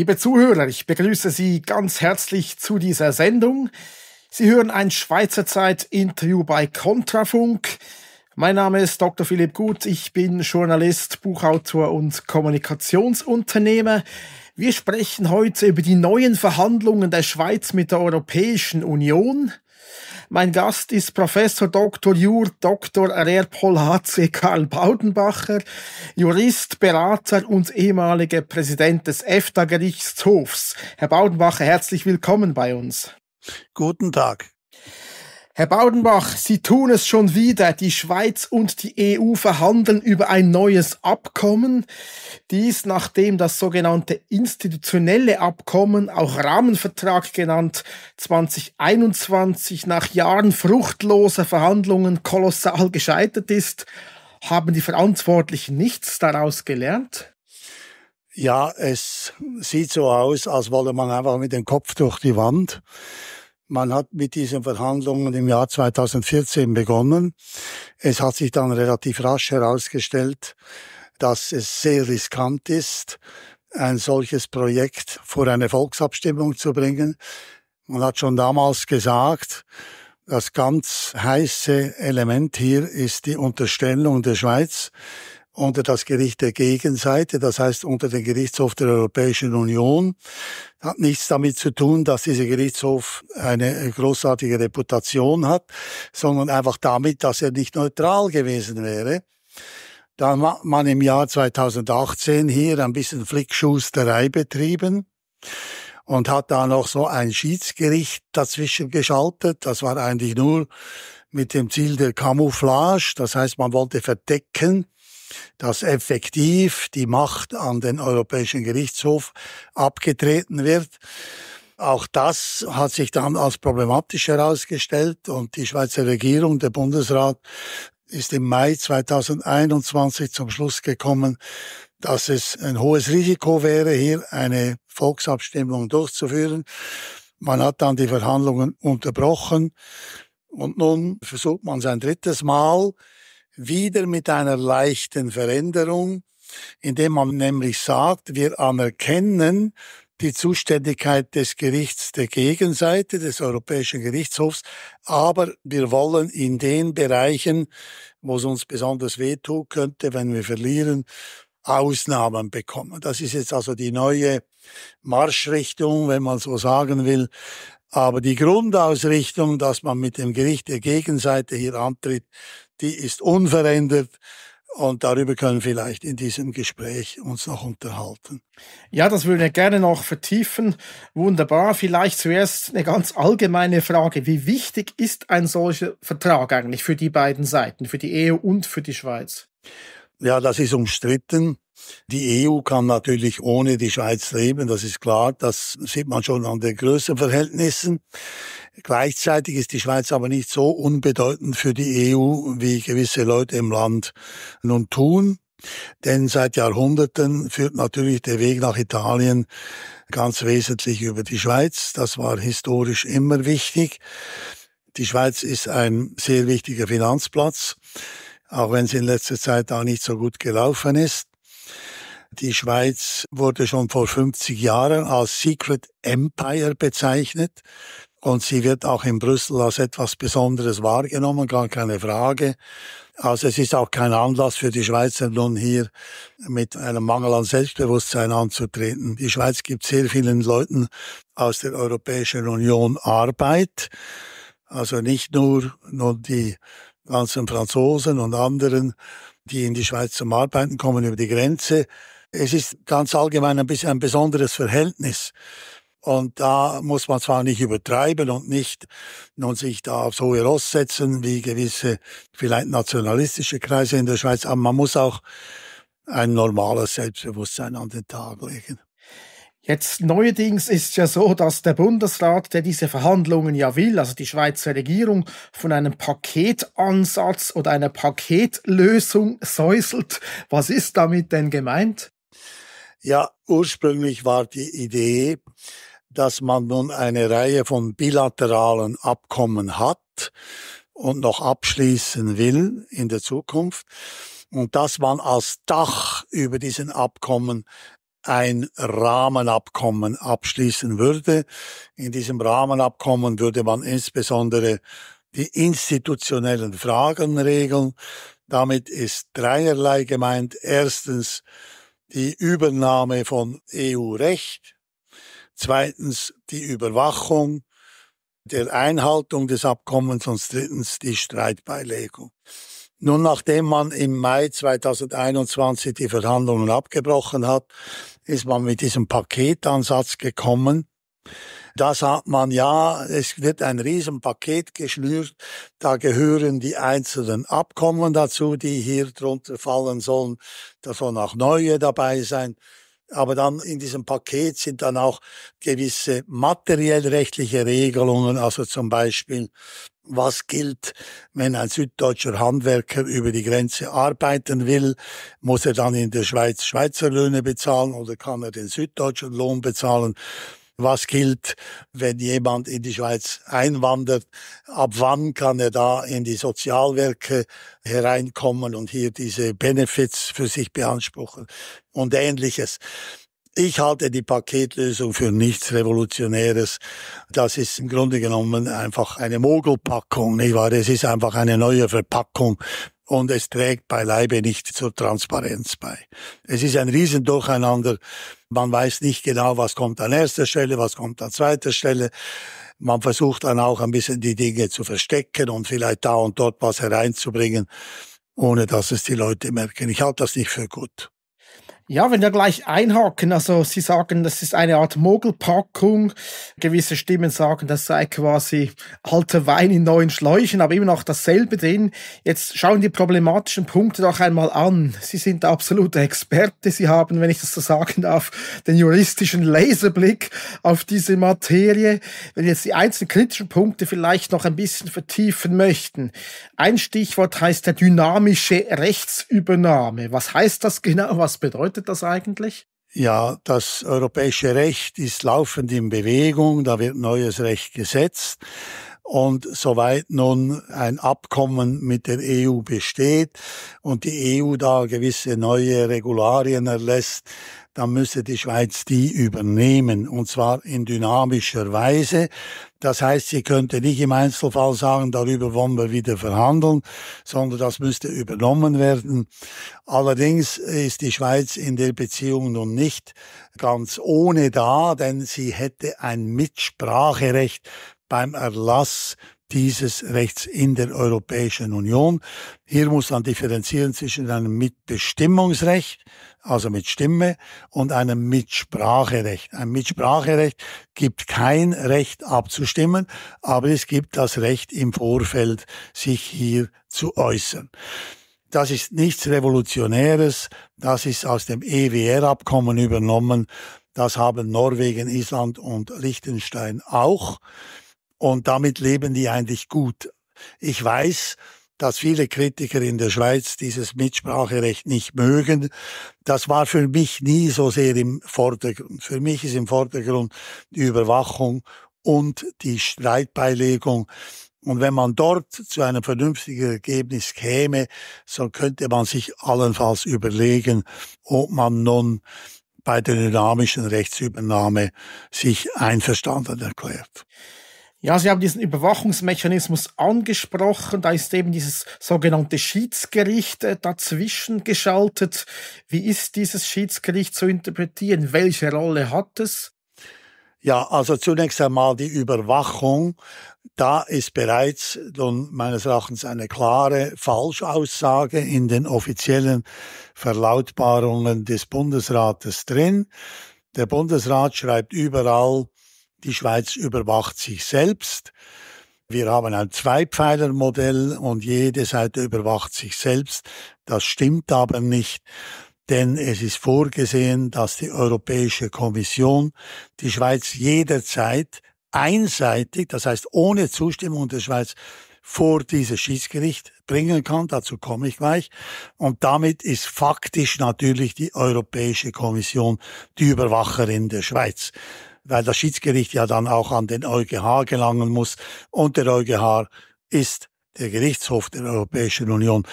Liebe Zuhörer, ich begrüße Sie ganz herzlich zu dieser Sendung. Sie hören ein Schweizer Zeit-Interview bei Kontrafunk. Mein Name ist Dr. Philipp Gut, ich bin Journalist, Buchautor und Kommunikationsunternehmer. Wir sprechen heute über die neuen Verhandlungen der Schweiz mit der Europäischen Union – mein Gast ist Professor Dr. Jur Dr. R. H.C. Karl Baudenbacher, Jurist, Berater und ehemaliger Präsident des EFTA Gerichtshofs. Herr Baudenbacher, herzlich willkommen bei uns. Guten Tag. Herr Baudenbach, Sie tun es schon wieder. Die Schweiz und die EU verhandeln über ein neues Abkommen. Dies, nachdem das sogenannte institutionelle Abkommen, auch Rahmenvertrag genannt, 2021 nach Jahren fruchtloser Verhandlungen kolossal gescheitert ist. Haben die Verantwortlichen nichts daraus gelernt? Ja, es sieht so aus, als wolle man einfach mit dem Kopf durch die Wand. Man hat mit diesen Verhandlungen im Jahr 2014 begonnen. Es hat sich dann relativ rasch herausgestellt, dass es sehr riskant ist, ein solches Projekt vor eine Volksabstimmung zu bringen. Man hat schon damals gesagt, das ganz heiße Element hier ist die Unterstellung der Schweiz unter das Gericht der Gegenseite, das heißt unter den Gerichtshof der Europäischen Union. Hat nichts damit zu tun, dass dieser Gerichtshof eine großartige Reputation hat, sondern einfach damit, dass er nicht neutral gewesen wäre. Da hat man im Jahr 2018 hier ein bisschen Flickschusterei betrieben und hat da noch so ein Schiedsgericht dazwischen geschaltet. Das war eigentlich nur mit dem Ziel der Camouflage, das heißt, man wollte verdecken, dass effektiv die Macht an den Europäischen Gerichtshof abgetreten wird. Auch das hat sich dann als problematisch herausgestellt und die Schweizer Regierung, der Bundesrat, ist im Mai 2021 zum Schluss gekommen, dass es ein hohes Risiko wäre, hier eine Volksabstimmung durchzuführen. Man hat dann die Verhandlungen unterbrochen und nun versucht man sein drittes Mal, wieder mit einer leichten Veränderung, indem man nämlich sagt, wir anerkennen die Zuständigkeit des Gerichts der Gegenseite, des Europäischen Gerichtshofs, aber wir wollen in den Bereichen, wo es uns besonders wehtun könnte, wenn wir verlieren, Ausnahmen bekommen. Das ist jetzt also die neue Marschrichtung, wenn man so sagen will. Aber die Grundausrichtung, dass man mit dem Gericht der Gegenseite hier antritt, die ist unverändert. Und darüber können wir vielleicht in diesem Gespräch uns noch unterhalten. Ja, das würde ich gerne noch vertiefen. Wunderbar. Vielleicht zuerst eine ganz allgemeine Frage. Wie wichtig ist ein solcher Vertrag eigentlich für die beiden Seiten, für die EU und für die Schweiz? Ja, das ist umstritten. Die EU kann natürlich ohne die Schweiz leben, das ist klar. Das sieht man schon an den Größenverhältnissen. Gleichzeitig ist die Schweiz aber nicht so unbedeutend für die EU, wie gewisse Leute im Land nun tun. Denn seit Jahrhunderten führt natürlich der Weg nach Italien ganz wesentlich über die Schweiz. Das war historisch immer wichtig. Die Schweiz ist ein sehr wichtiger Finanzplatz, auch wenn es in letzter Zeit da nicht so gut gelaufen ist. Die Schweiz wurde schon vor 50 Jahren als Secret Empire bezeichnet und sie wird auch in Brüssel als etwas Besonderes wahrgenommen, gar keine Frage. Also es ist auch kein Anlass für die Schweizer nun hier mit einem Mangel an Selbstbewusstsein anzutreten. Die Schweiz gibt sehr vielen Leuten aus der Europäischen Union Arbeit. Also nicht nur, nur die ganzen Franzosen und anderen, die in die Schweiz zum Arbeiten kommen über die Grenze. Es ist ganz allgemein ein bisschen ein besonderes Verhältnis. Und da muss man zwar nicht übertreiben und nicht nun sich da aufs hohe Ross setzen, wie gewisse vielleicht nationalistische Kreise in der Schweiz, aber man muss auch ein normales Selbstbewusstsein an den Tag legen. Jetzt neuerdings ist ja so, dass der Bundesrat, der diese Verhandlungen ja will, also die Schweizer Regierung, von einem Paketansatz oder einer Paketlösung säuselt. Was ist damit denn gemeint? Ja, ursprünglich war die Idee, dass man nun eine Reihe von bilateralen Abkommen hat und noch abschließen will in der Zukunft und dass man als Dach über diesen Abkommen ein Rahmenabkommen abschließen würde. In diesem Rahmenabkommen würde man insbesondere die institutionellen Fragen regeln. Damit ist dreierlei gemeint. Erstens die Übernahme von EU-Recht. Zweitens die Überwachung der Einhaltung des Abkommens und drittens die Streitbeilegung. Nun, nachdem man im Mai 2021 die Verhandlungen abgebrochen hat, ist man mit diesem Paketansatz gekommen. Da sagt man ja, es wird ein Riesenpaket geschnürt. Da gehören die einzelnen Abkommen dazu, die hier drunter fallen sollen. Davon auch neue dabei sein. Aber dann in diesem Paket sind dann auch gewisse materiell rechtliche Regelungen, also zum Beispiel, was gilt, wenn ein süddeutscher Handwerker über die Grenze arbeiten will, muss er dann in der Schweiz Schweizer Löhne bezahlen oder kann er den süddeutschen Lohn bezahlen? was gilt, wenn jemand in die Schweiz einwandert, ab wann kann er da in die Sozialwerke hereinkommen und hier diese Benefits für sich beanspruchen und ähnliches. Ich halte die Paketlösung für nichts Revolutionäres. Das ist im Grunde genommen einfach eine Mogelpackung, nicht wahr? Es ist einfach eine neue Verpackung und es trägt beileibe nicht zur Transparenz bei. Es ist ein Riesendurcheinander. Man weiß nicht genau, was kommt an erster Stelle, was kommt an zweiter Stelle. Man versucht dann auch ein bisschen die Dinge zu verstecken und vielleicht da und dort was hereinzubringen, ohne dass es die Leute merken. Ich halte das nicht für gut. Ja, wenn wir gleich einhaken, also Sie sagen, das ist eine Art Mogelpackung. Gewisse Stimmen sagen, das sei quasi alter Wein in neuen Schläuchen, aber immer noch dasselbe drin. Jetzt schauen die problematischen Punkte doch einmal an. Sie sind absolute Experte. Sie haben, wenn ich das so sagen darf, den juristischen Laserblick auf diese Materie. Wenn jetzt die einzelnen kritischen Punkte vielleicht noch ein bisschen vertiefen möchten. Ein Stichwort heißt der dynamische Rechtsübernahme. Was heißt das genau? Was bedeutet bedeutet das eigentlich? Ja, das europäische Recht ist laufend in Bewegung, da wird neues Recht gesetzt. Und soweit nun ein Abkommen mit der EU besteht und die EU da gewisse neue Regularien erlässt, dann müsste die Schweiz die übernehmen und zwar in dynamischer Weise. Das heißt, sie könnte nicht im Einzelfall sagen, darüber wollen wir wieder verhandeln, sondern das müsste übernommen werden. Allerdings ist die Schweiz in der Beziehung nun nicht ganz ohne da, denn sie hätte ein Mitspracherecht beim Erlass dieses Rechts in der Europäischen Union. Hier muss man differenzieren zwischen einem Mitbestimmungsrecht, also mit Stimme, und einem Mitspracherecht. Ein Mitspracherecht gibt kein Recht abzustimmen, aber es gibt das Recht im Vorfeld, sich hier zu äußern. Das ist nichts Revolutionäres, das ist aus dem EWR-Abkommen übernommen, das haben Norwegen, Island und Liechtenstein auch. Und damit leben die eigentlich gut. Ich weiß, dass viele Kritiker in der Schweiz dieses Mitspracherecht nicht mögen. Das war für mich nie so sehr im Vordergrund. Für mich ist im Vordergrund die Überwachung und die Streitbeilegung. Und wenn man dort zu einem vernünftigen Ergebnis käme, so könnte man sich allenfalls überlegen, ob man nun bei der dynamischen Rechtsübernahme sich einverstanden erklärt. Ja, Sie haben diesen Überwachungsmechanismus angesprochen. Da ist eben dieses sogenannte Schiedsgericht äh, dazwischen geschaltet. Wie ist dieses Schiedsgericht zu interpretieren? Welche Rolle hat es? Ja, also zunächst einmal die Überwachung. Da ist bereits nun meines Erachtens eine klare Falschaussage in den offiziellen Verlautbarungen des Bundesrates drin. Der Bundesrat schreibt überall, die Schweiz überwacht sich selbst. Wir haben ein Zweipfeilermodell und jede Seite überwacht sich selbst. Das stimmt aber nicht, denn es ist vorgesehen, dass die Europäische Kommission die Schweiz jederzeit einseitig, das heißt ohne Zustimmung der Schweiz, vor dieses Schiedsgericht bringen kann. Dazu komme ich gleich. Und damit ist faktisch natürlich die Europäische Kommission die Überwacherin der Schweiz weil das Schiedsgericht ja dann auch an den EuGH gelangen muss. Und der EuGH ist der Gerichtshof der Europäischen Union.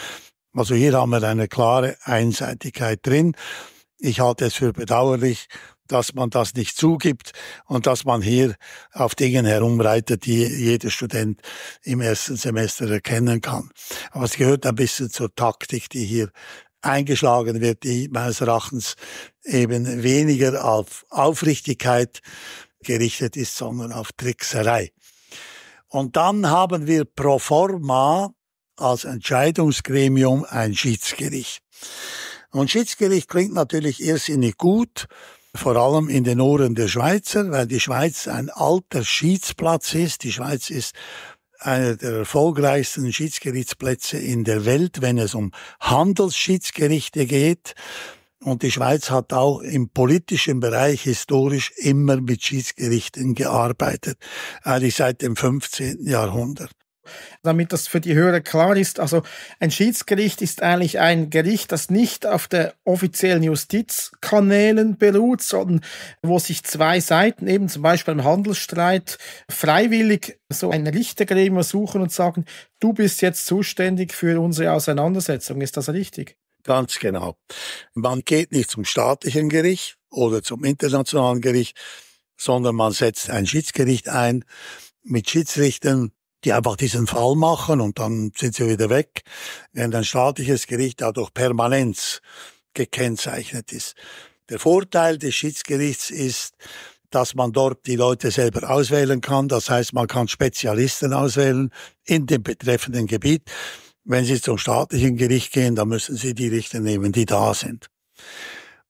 Also hier haben wir eine klare Einseitigkeit drin. Ich halte es für bedauerlich, dass man das nicht zugibt und dass man hier auf Dingen herumreitet, die jeder Student im ersten Semester erkennen kann. Aber es gehört ein bisschen zur Taktik, die hier eingeschlagen wird, die meines Erachtens eben weniger auf Aufrichtigkeit gerichtet ist, sondern auf Trickserei. Und dann haben wir pro forma als Entscheidungsgremium ein Schiedsgericht. Und Schiedsgericht klingt natürlich irrsinnig gut, vor allem in den Ohren der Schweizer, weil die Schweiz ein alter Schiedsplatz ist. Die Schweiz ist einer der erfolgreichsten Schiedsgerichtsplätze in der Welt, wenn es um Handelsschiedsgerichte geht. Und die Schweiz hat auch im politischen Bereich historisch immer mit Schiedsgerichten gearbeitet, eigentlich seit dem 15. Jahrhundert damit das für die Hörer klar ist. Also ein Schiedsgericht ist eigentlich ein Gericht, das nicht auf der offiziellen Justizkanälen beruht, sondern wo sich zwei Seiten eben zum Beispiel im Handelsstreit freiwillig so ein Richtergremium suchen und sagen, du bist jetzt zuständig für unsere Auseinandersetzung. Ist das richtig? Ganz genau. Man geht nicht zum staatlichen Gericht oder zum internationalen Gericht, sondern man setzt ein Schiedsgericht ein mit Schiedsrichtern, die einfach diesen Fall machen und dann sind sie wieder weg, während ein staatliches Gericht auch durch Permanenz gekennzeichnet ist. Der Vorteil des Schiedsgerichts ist, dass man dort die Leute selber auswählen kann. Das heißt, man kann Spezialisten auswählen in dem betreffenden Gebiet. Wenn Sie zum staatlichen Gericht gehen, dann müssen Sie die Richter nehmen, die da sind.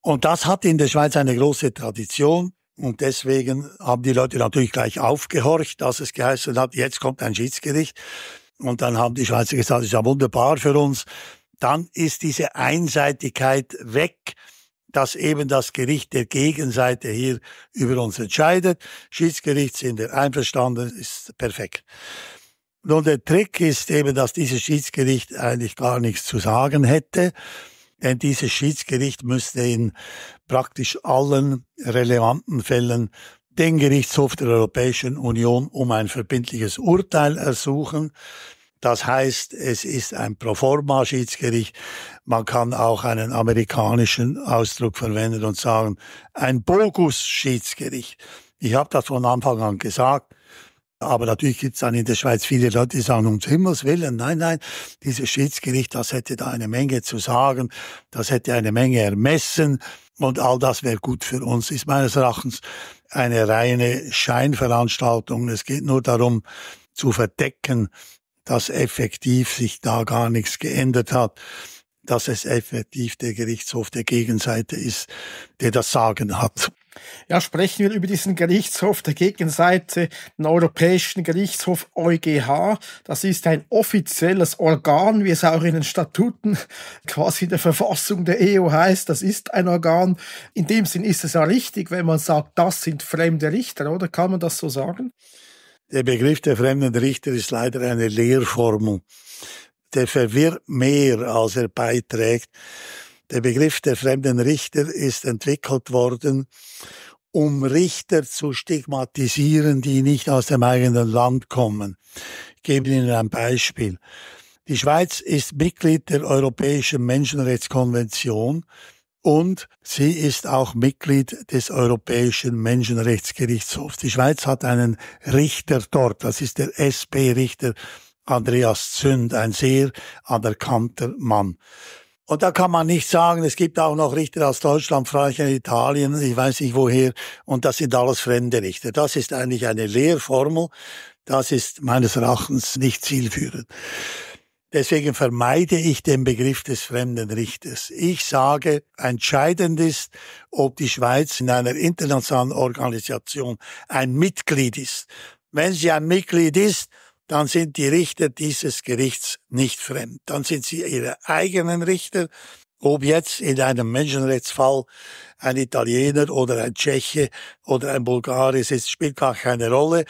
Und das hat in der Schweiz eine große Tradition. Und deswegen haben die Leute natürlich gleich aufgehorcht, dass es geheißen hat, jetzt kommt ein Schiedsgericht. Und dann haben die Schweizer gesagt, das ist ja wunderbar für uns. Dann ist diese Einseitigkeit weg, dass eben das Gericht der Gegenseite hier über uns entscheidet. Schiedsgericht sind wir einverstanden, ist perfekt. Nun, der Trick ist eben, dass dieses Schiedsgericht eigentlich gar nichts zu sagen hätte. Denn äh, dieses Schiedsgericht müsste in praktisch allen relevanten Fällen den Gerichtshof der Europäischen Union um ein verbindliches Urteil ersuchen. Das heißt, es ist ein Proforma-Schiedsgericht. Man kann auch einen amerikanischen Ausdruck verwenden und sagen, ein Bogus-Schiedsgericht. Ich habe das von Anfang an gesagt. Aber natürlich gibt es dann in der Schweiz viele Leute, die sagen, um Himmels Willen, nein, nein, dieses Schiedsgericht, das hätte da eine Menge zu sagen, das hätte eine Menge ermessen und all das wäre gut für uns, ist meines Erachtens eine reine Scheinveranstaltung. Es geht nur darum, zu verdecken, dass effektiv sich da gar nichts geändert hat, dass es effektiv der Gerichtshof der Gegenseite ist, der das Sagen hat. Ja, sprechen wir über diesen Gerichtshof der Gegenseite, den Europäischen Gerichtshof EuGH. Das ist ein offizielles Organ, wie es auch in den Statuten quasi in der Verfassung der EU heißt. Das ist ein Organ. In dem Sinn ist es ja richtig, wenn man sagt, das sind fremde Richter, oder? Kann man das so sagen? Der Begriff der fremden Richter ist leider eine Lehrformel. Der verwirrt mehr, als er beiträgt. Der Begriff der fremden Richter ist entwickelt worden, um Richter zu stigmatisieren, die nicht aus dem eigenen Land kommen. Ich gebe Ihnen ein Beispiel. Die Schweiz ist Mitglied der Europäischen Menschenrechtskonvention und sie ist auch Mitglied des Europäischen Menschenrechtsgerichtshofs. Die Schweiz hat einen Richter dort, das ist der SP-Richter Andreas Zünd, ein sehr anerkannter Mann. Und da kann man nicht sagen, es gibt auch noch Richter aus Deutschland, Frankreich, Italien, ich weiß nicht woher, und das sind alles fremde Richter. Das ist eigentlich eine Lehrformel. Das ist meines Erachtens nicht zielführend. Deswegen vermeide ich den Begriff des fremden Richters. Ich sage, entscheidend ist, ob die Schweiz in einer internationalen Organisation ein Mitglied ist. Wenn sie ein Mitglied ist, dann sind die Richter dieses Gerichts nicht fremd. Dann sind sie ihre eigenen Richter. Ob jetzt in einem Menschenrechtsfall ein Italiener oder ein Tscheche oder ein Bulgare sitzt, spielt gar keine Rolle.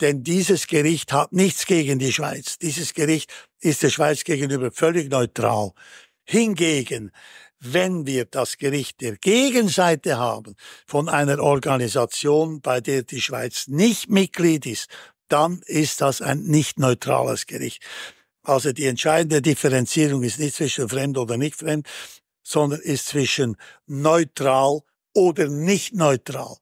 Denn dieses Gericht hat nichts gegen die Schweiz. Dieses Gericht ist der Schweiz gegenüber völlig neutral. Hingegen, wenn wir das Gericht der Gegenseite haben, von einer Organisation, bei der die Schweiz nicht Mitglied ist, dann ist das ein nicht neutrales Gericht. Also die entscheidende Differenzierung ist nicht zwischen fremd oder nicht fremd, sondern ist zwischen neutral oder nicht neutral.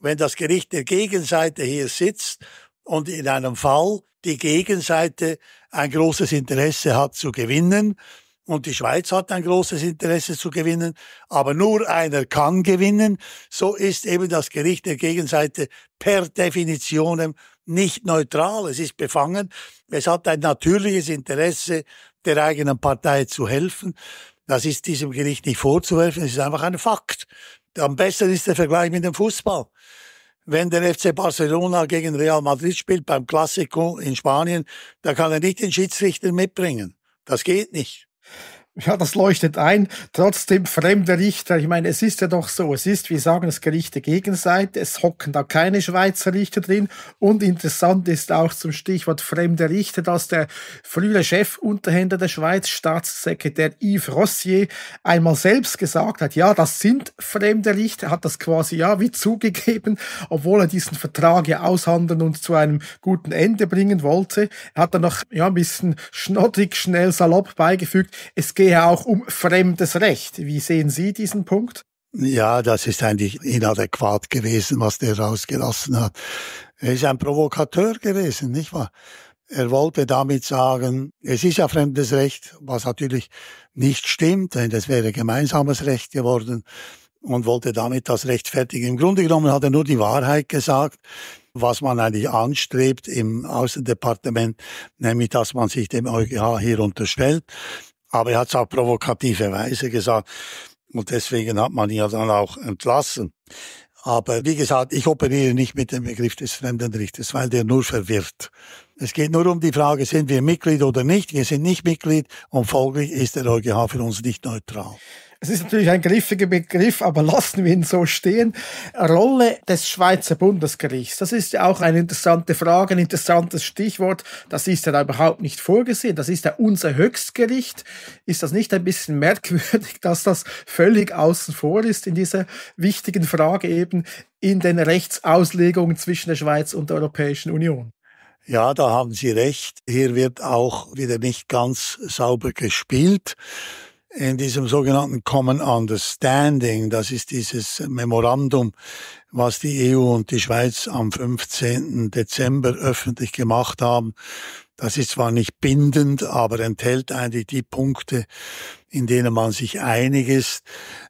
Wenn das Gericht der Gegenseite hier sitzt und in einem Fall die Gegenseite ein großes Interesse hat zu gewinnen, und die Schweiz hat ein großes Interesse zu gewinnen, aber nur einer kann gewinnen, so ist eben das Gericht der Gegenseite per Definition nicht neutral, es ist befangen. Es hat ein natürliches Interesse, der eigenen Partei zu helfen. Das ist diesem Gericht nicht vorzuwerfen, es ist einfach ein Fakt. Am besten ist der Vergleich mit dem Fußball. Wenn der FC Barcelona gegen Real Madrid spielt beim Classico in Spanien, da kann er nicht den Schiedsrichter mitbringen. Das geht nicht. Ja, das leuchtet ein. Trotzdem fremder Richter. Ich meine, es ist ja doch so. Es ist, wie sagen es, Gericht der Gegenseite. Es hocken da keine Schweizer Richter drin. Und interessant ist auch zum Stichwort fremder Richter, dass der frühere Chefunterhändler der Schweiz, Staatssekretär Yves Rossier, einmal selbst gesagt hat, ja, das sind fremde Richter, Er hat das quasi ja wie zugegeben, obwohl er diesen Vertrag ja aushandeln und zu einem guten Ende bringen wollte. Er hat dann noch ja, ein bisschen schnottig, schnell, salopp beigefügt. Es geht ja auch um fremdes Recht. Wie sehen Sie diesen Punkt? Ja, das ist eigentlich inadäquat gewesen, was der rausgelassen hat. Er ist ein Provokateur gewesen, nicht wahr? Er wollte damit sagen, es ist ja fremdes Recht, was natürlich nicht stimmt, denn es wäre gemeinsames Recht geworden und wollte damit das rechtfertigen. Im Grunde genommen hat er nur die Wahrheit gesagt, was man eigentlich anstrebt im Außendepartement, nämlich dass man sich dem EuGH hier unterstellt aber er hat es auf provokative Weise gesagt. Und deswegen hat man ihn ja dann auch entlassen. Aber wie gesagt, ich operiere nicht mit dem Begriff des Fremdenrichters, weil der nur verwirrt. Es geht nur um die Frage, sind wir Mitglied oder nicht. Wir sind nicht Mitglied und folglich ist der EuGH für uns nicht neutral. Es ist natürlich ein griffiger Begriff, aber lassen wir ihn so stehen. Rolle des Schweizer Bundesgerichts. Das ist ja auch eine interessante Frage, ein interessantes Stichwort. Das ist ja da überhaupt nicht vorgesehen. Das ist ja unser Höchstgericht. Ist das nicht ein bisschen merkwürdig, dass das völlig außen vor ist in dieser wichtigen Frage eben in den Rechtsauslegungen zwischen der Schweiz und der Europäischen Union? Ja, da haben Sie recht. Hier wird auch wieder nicht ganz sauber gespielt in diesem sogenannten Common Understanding, das ist dieses Memorandum, was die EU und die Schweiz am 15. Dezember öffentlich gemacht haben. Das ist zwar nicht bindend, aber enthält eigentlich die Punkte, in denen man sich einig ist.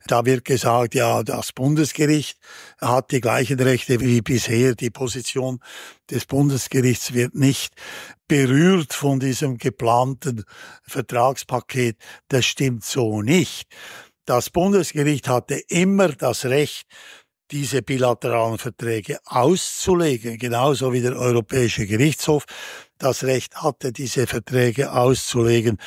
Da wird gesagt, ja, das Bundesgericht hat die gleichen Rechte wie bisher. Die Position des Bundesgerichts wird nicht berührt von diesem geplanten Vertragspaket. Das stimmt so nicht. Das Bundesgericht hatte immer das Recht, diese bilateralen Verträge auszulegen, genauso wie der Europäische Gerichtshof das Recht hatte, diese Verträge auszulegen.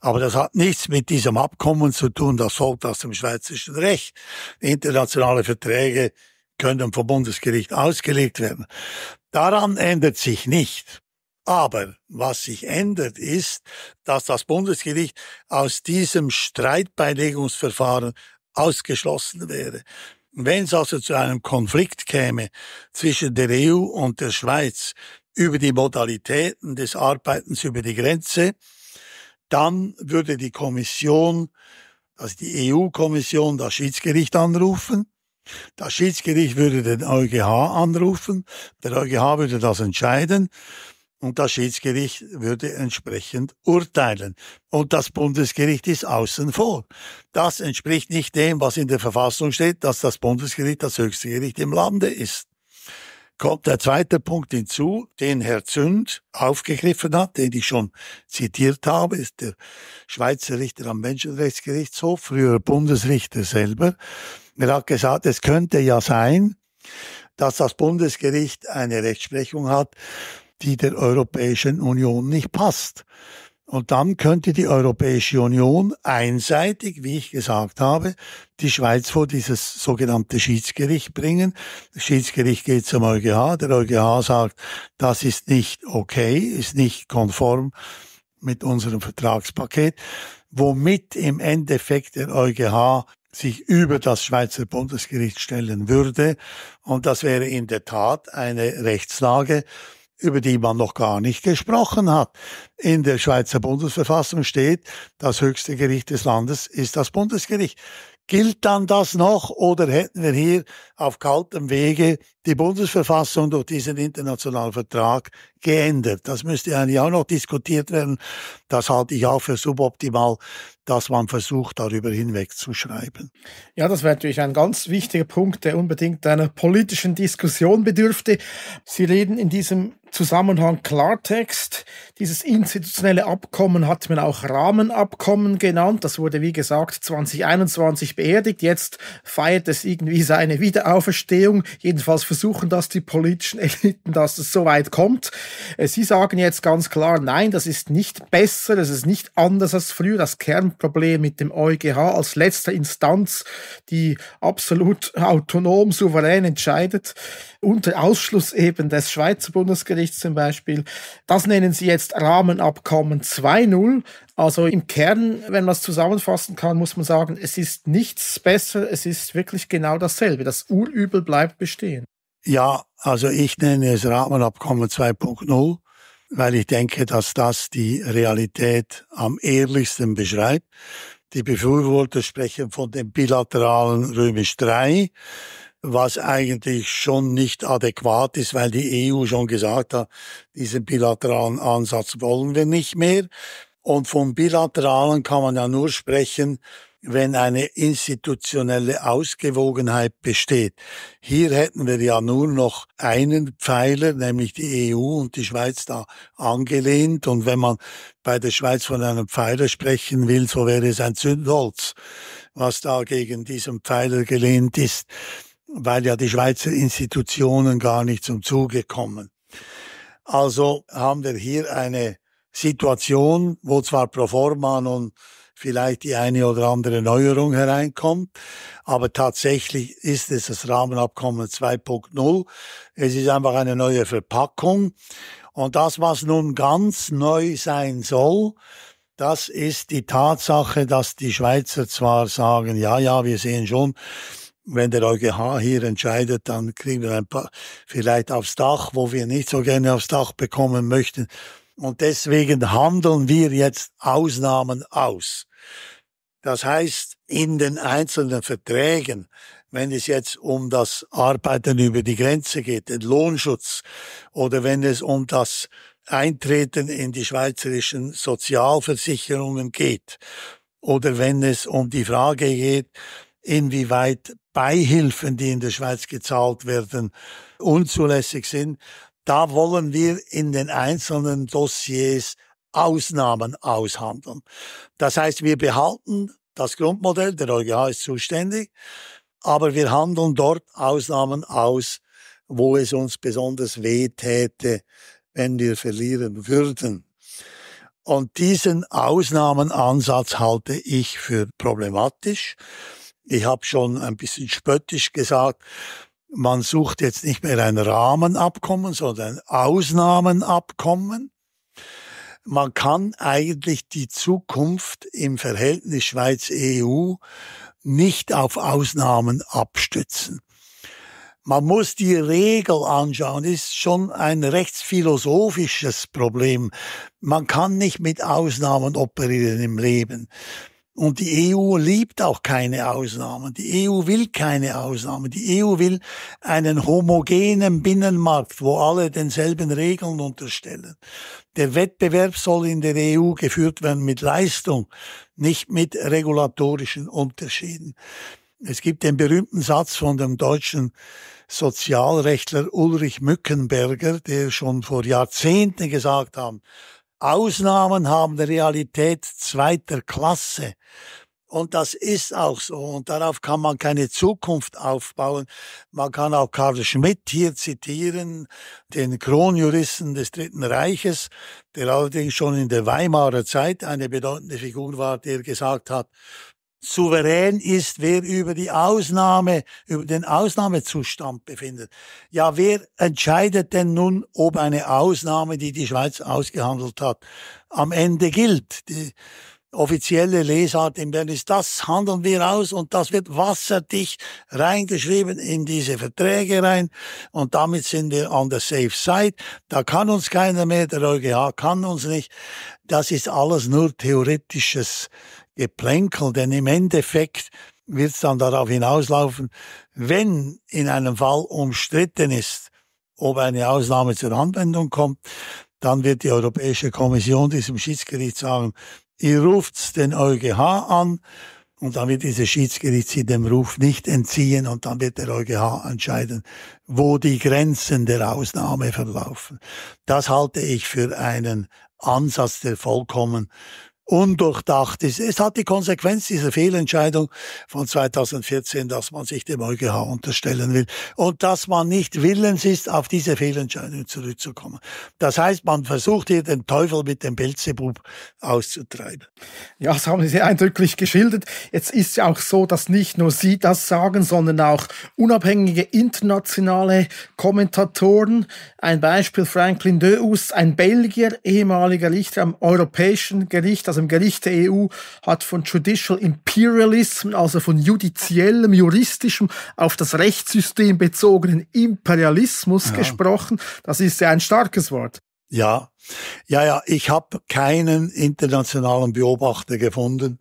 Aber das hat nichts mit diesem Abkommen zu tun, das folgt aus dem schweizerischen Recht. Internationale Verträge können vom Bundesgericht ausgelegt werden. Daran ändert sich nicht. Aber was sich ändert, ist, dass das Bundesgericht aus diesem Streitbeilegungsverfahren ausgeschlossen wäre. Wenn es also zu einem Konflikt käme zwischen der EU und der Schweiz über die Modalitäten des Arbeitens über die Grenze, dann würde die Kommission, also die EU-Kommission, das Schiedsgericht anrufen. Das Schiedsgericht würde den EuGH anrufen. Der EuGH würde das entscheiden und das Schiedsgericht würde entsprechend urteilen. Und das Bundesgericht ist außen vor. Das entspricht nicht dem, was in der Verfassung steht, dass das Bundesgericht das höchste Gericht im Lande ist. Kommt der zweite Punkt hinzu, den Herr Zünd aufgegriffen hat, den ich schon zitiert habe, ist der Schweizer Richter am Menschenrechtsgerichtshof, früher Bundesrichter selber. Er hat gesagt, es könnte ja sein, dass das Bundesgericht eine Rechtsprechung hat, die der Europäischen Union nicht passt. Und dann könnte die Europäische Union einseitig, wie ich gesagt habe, die Schweiz vor dieses sogenannte Schiedsgericht bringen. Das Schiedsgericht geht zum EuGH. Der EuGH sagt, das ist nicht okay, ist nicht konform mit unserem Vertragspaket, womit im Endeffekt der EuGH sich über das Schweizer Bundesgericht stellen würde. Und das wäre in der Tat eine Rechtslage, über die man noch gar nicht gesprochen hat. In der Schweizer Bundesverfassung steht, das höchste Gericht des Landes ist das Bundesgericht. Gilt dann das noch oder hätten wir hier auf kaltem Wege die Bundesverfassung durch diesen internationalen Vertrag geändert. Das müsste eigentlich auch noch diskutiert werden. Das halte ich auch für suboptimal, dass man versucht, darüber hinwegzuschreiben. Ja, das wäre natürlich ein ganz wichtiger Punkt, der unbedingt einer politischen Diskussion bedürfte. Sie reden in diesem Zusammenhang Klartext. Dieses institutionelle Abkommen hat man auch Rahmenabkommen genannt. Das wurde, wie gesagt, 2021 beerdigt. Jetzt feiert es irgendwie seine Wiederauferstehung. Jedenfalls versuchen das die politischen Eliten, dass es so weit kommt. Äh, sie sagen jetzt ganz klar, nein, das ist nicht besser, das ist nicht anders als früher. Das Kernproblem mit dem EuGH als letzter Instanz, die absolut autonom, souverän entscheidet, unter Ausschluss eben des Schweizer Bundesgerichts zum Beispiel, das nennen sie jetzt Rahmenabkommen 2.0. Also im Kern, wenn man es zusammenfassen kann, muss man sagen, es ist nichts besser, es ist wirklich genau dasselbe. Das Urübel bleibt bestehen. Ja, also ich nenne es Rahmenabkommen 2.0, weil ich denke, dass das die Realität am ehrlichsten beschreibt. Die Befürworter sprechen von dem bilateralen Römisch 3, was eigentlich schon nicht adäquat ist, weil die EU schon gesagt hat, diesen bilateralen Ansatz wollen wir nicht mehr. Und vom bilateralen kann man ja nur sprechen, wenn eine institutionelle Ausgewogenheit besteht. Hier hätten wir ja nur noch einen Pfeiler, nämlich die EU und die Schweiz da angelehnt. Und wenn man bei der Schweiz von einem Pfeiler sprechen will, so wäre es ein Zündholz, was da gegen diesen Pfeiler gelehnt ist, weil ja die Schweizer Institutionen gar nicht zum Zuge kommen. Also haben wir hier eine Situation, wo zwar pro forma nun vielleicht die eine oder andere Neuerung hereinkommt. Aber tatsächlich ist es das Rahmenabkommen 2.0. Es ist einfach eine neue Verpackung. Und das, was nun ganz neu sein soll, das ist die Tatsache, dass die Schweizer zwar sagen, ja, ja, wir sehen schon, wenn der EuGH hier entscheidet, dann kriegen wir ein paar vielleicht aufs Dach, wo wir nicht so gerne aufs Dach bekommen möchten. Und deswegen handeln wir jetzt Ausnahmen aus. Das heißt, in den einzelnen Verträgen, wenn es jetzt um das Arbeiten über die Grenze geht, den Lohnschutz, oder wenn es um das Eintreten in die schweizerischen Sozialversicherungen geht, oder wenn es um die Frage geht, inwieweit Beihilfen, die in der Schweiz gezahlt werden, unzulässig sind, da wollen wir in den einzelnen Dossiers Ausnahmen aushandeln. Das heißt, wir behalten das Grundmodell, der EuGH ist zuständig, aber wir handeln dort Ausnahmen aus, wo es uns besonders weh täte, wenn wir verlieren würden. Und diesen Ausnahmenansatz halte ich für problematisch. Ich habe schon ein bisschen spöttisch gesagt, man sucht jetzt nicht mehr ein Rahmenabkommen, sondern ein Ausnahmenabkommen man kann eigentlich die Zukunft im Verhältnis Schweiz-EU nicht auf Ausnahmen abstützen. Man muss die Regel anschauen, das ist schon ein rechtsphilosophisches Problem. Man kann nicht mit Ausnahmen operieren im Leben. Und die EU liebt auch keine Ausnahmen. Die EU will keine Ausnahmen. Die EU will einen homogenen Binnenmarkt, wo alle denselben Regeln unterstellen. Der Wettbewerb soll in der EU geführt werden mit Leistung, nicht mit regulatorischen Unterschieden. Es gibt den berühmten Satz von dem deutschen Sozialrechtler Ulrich Mückenberger, der schon vor Jahrzehnten gesagt haben, Ausnahmen haben Realität zweiter Klasse. Und das ist auch so. Und darauf kann man keine Zukunft aufbauen. Man kann auch Karl Schmidt hier zitieren, den Kronjuristen des Dritten Reiches, der allerdings schon in der Weimarer Zeit eine bedeutende Figur war, der gesagt hat, souverän ist, wer über die Ausnahme, über den Ausnahmezustand befindet. Ja, wer entscheidet denn nun, ob eine Ausnahme, die die Schweiz ausgehandelt hat, am Ende gilt? Die offizielle Lesart in Bern ist, das handeln wir aus und das wird wasserdicht reingeschrieben in diese Verträge rein und damit sind wir on the safe side. Da kann uns keiner mehr, der EuGH kann uns nicht. Das ist alles nur theoretisches Geplänkel, denn im Endeffekt wird es dann darauf hinauslaufen, wenn in einem Fall umstritten ist, ob eine Ausnahme zur Anwendung kommt, dann wird die Europäische Kommission diesem Schiedsgericht sagen, ihr ruft den EuGH an und dann wird dieses Schiedsgericht sie dem Ruf nicht entziehen und dann wird der EuGH entscheiden, wo die Grenzen der Ausnahme verlaufen. Das halte ich für einen Ansatz, der vollkommen undurchdacht ist. Es hat die Konsequenz dieser Fehlentscheidung von 2014, dass man sich dem EuGH unterstellen will und dass man nicht willens ist, auf diese Fehlentscheidung zurückzukommen. Das heißt, man versucht hier den Teufel mit dem Belzebub auszutreiben. Ja, das haben Sie sehr eindrücklich geschildert. Jetzt ist ja auch so, dass nicht nur Sie das sagen, sondern auch unabhängige internationale Kommentatoren. Ein Beispiel Franklin Deus, ein Belgier, ehemaliger Richter am Europäischen Gericht, also dem Gericht der EU hat von Judicial Imperialism, also von judiziellem, juristischem, auf das Rechtssystem bezogenen Imperialismus ja. gesprochen. Das ist ja ein starkes Wort. Ja, ja, ja, ich habe keinen internationalen Beobachter gefunden,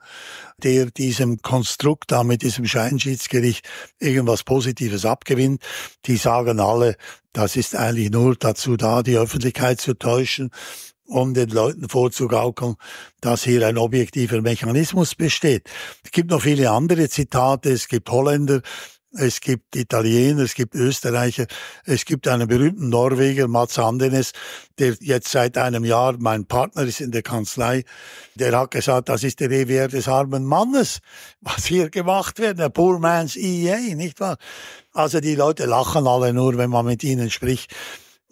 der diesem Konstrukt da mit diesem Scheinschiedsgericht irgendwas Positives abgewinnt. Die sagen alle, das ist eigentlich nur dazu da, die Öffentlichkeit zu täuschen um den Leuten vorzugaukeln, dass hier ein objektiver Mechanismus besteht. Es gibt noch viele andere Zitate, es gibt Holländer, es gibt Italiener, es gibt Österreicher, es gibt einen berühmten Norweger, Mats Andenes, der jetzt seit einem Jahr mein Partner ist in der Kanzlei. Der hat gesagt, das ist der EWR des armen Mannes, was hier gemacht wird, der Poor Man's EA, nicht wahr? Also die Leute lachen alle nur, wenn man mit ihnen spricht.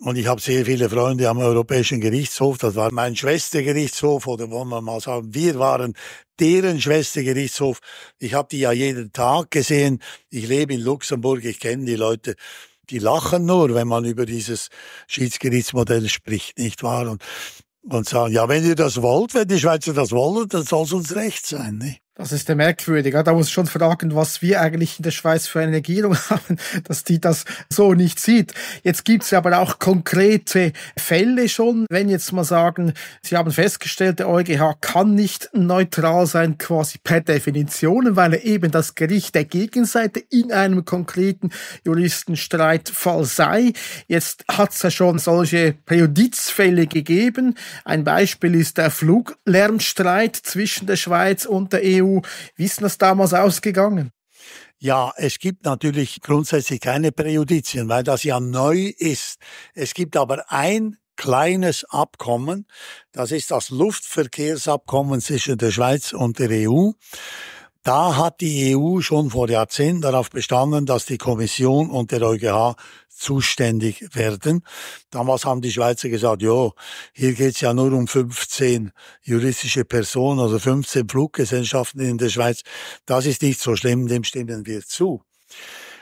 Und ich habe sehr viele Freunde am Europäischen Gerichtshof. Das war mein Schwestergerichtshof oder wollen wir mal sagen, wir waren deren Schwestergerichtshof. Ich habe die ja jeden Tag gesehen. Ich lebe in Luxemburg, ich kenne die Leute. Die lachen nur, wenn man über dieses Schiedsgerichtsmodell spricht, nicht wahr? Und, und sagen, ja, wenn ihr das wollt, wenn die Schweizer das wollen, dann soll es uns recht sein. Nicht? Das ist ja merkwürdig. Da muss ich schon fragen, was wir eigentlich in der Schweiz für eine Regierung haben, dass die das so nicht sieht. Jetzt gibt es aber auch konkrete Fälle schon. Wenn jetzt mal sagen, Sie haben festgestellt, der EuGH kann nicht neutral sein, quasi per Definition, weil er eben das Gericht der Gegenseite in einem konkreten Juristenstreitfall sei. Jetzt hat es ja schon solche Präjudizfälle gegeben. Ein Beispiel ist der Fluglärmstreit zwischen der Schweiz und der EU wie ist das damals ausgegangen? Ja, es gibt natürlich grundsätzlich keine Präjudizien, weil das ja neu ist. Es gibt aber ein kleines Abkommen, das ist das Luftverkehrsabkommen zwischen der Schweiz und der EU. Da hat die EU schon vor Jahrzehnten darauf bestanden, dass die Kommission und der EuGH zuständig werden. Damals haben die Schweizer gesagt, ja, hier geht's ja nur um 15 juristische Personen, also 15 Fluggesellschaften in der Schweiz. Das ist nicht so schlimm, dem stimmen wir zu.